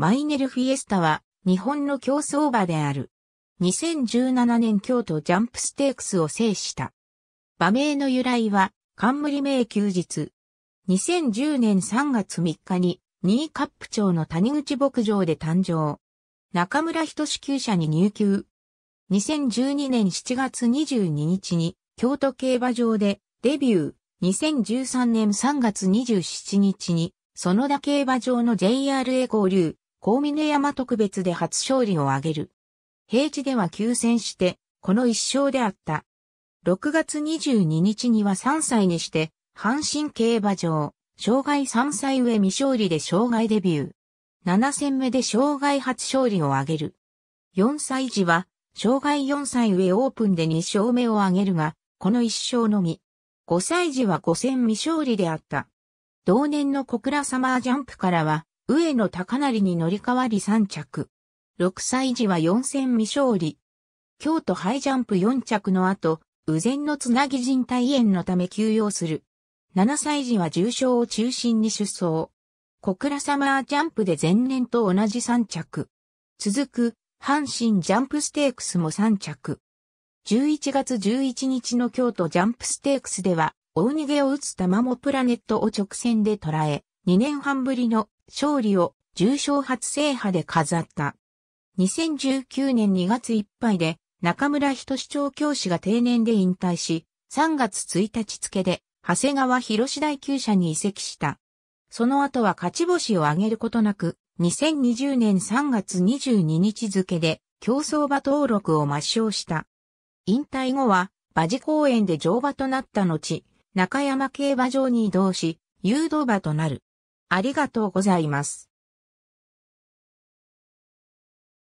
マイネルフィエスタは日本の競争馬である。2017年京都ジャンプステークスを制した。馬名の由来は冠名休日。2010年3月3日にニーカップ町の谷口牧場で誕生。中村人支給者に入球。2012年7月22日に京都競馬場でデビュー。2013年3月27日に、園田競馬場の JRA 合流、高峰山特別で初勝利を挙げる。平地では休戦して、この一勝であった。6月22日には3歳にして、阪神競馬場、障害3歳上未勝利で障害デビュー。7戦目で障害初勝利を挙げる。4歳児は、障害4歳上オープンで2勝目を挙げるが、この1勝のみ。5歳児は5戦未勝利であった。同年の小倉サマージャンプからは、上野高成に乗り換わり3着。6歳時は4戦未勝利。京都ハイジャンプ4着の後、右前のつなぎ人体炎のため休養する。7歳時は重症を中心に出走。小倉サマージャンプで前年と同じ3着。続く、阪神ジャンプステークスも3着。11月11日の京都ジャンプステークスでは、大逃げを打つ玉もプラネットを直線で捉え、2年半ぶりの勝利を重賞初制覇で飾った。2019年2月いっぱいで中村人志長教師が定年で引退し、3月1日付で長谷川博大級舎に移籍した。その後は勝ち星を挙げることなく、2020年3月22日付で競争馬登録を抹消した。引退後は、馬事公園で乗馬となった後、中山競馬場に移動し、誘導馬となる。ありがとうございます。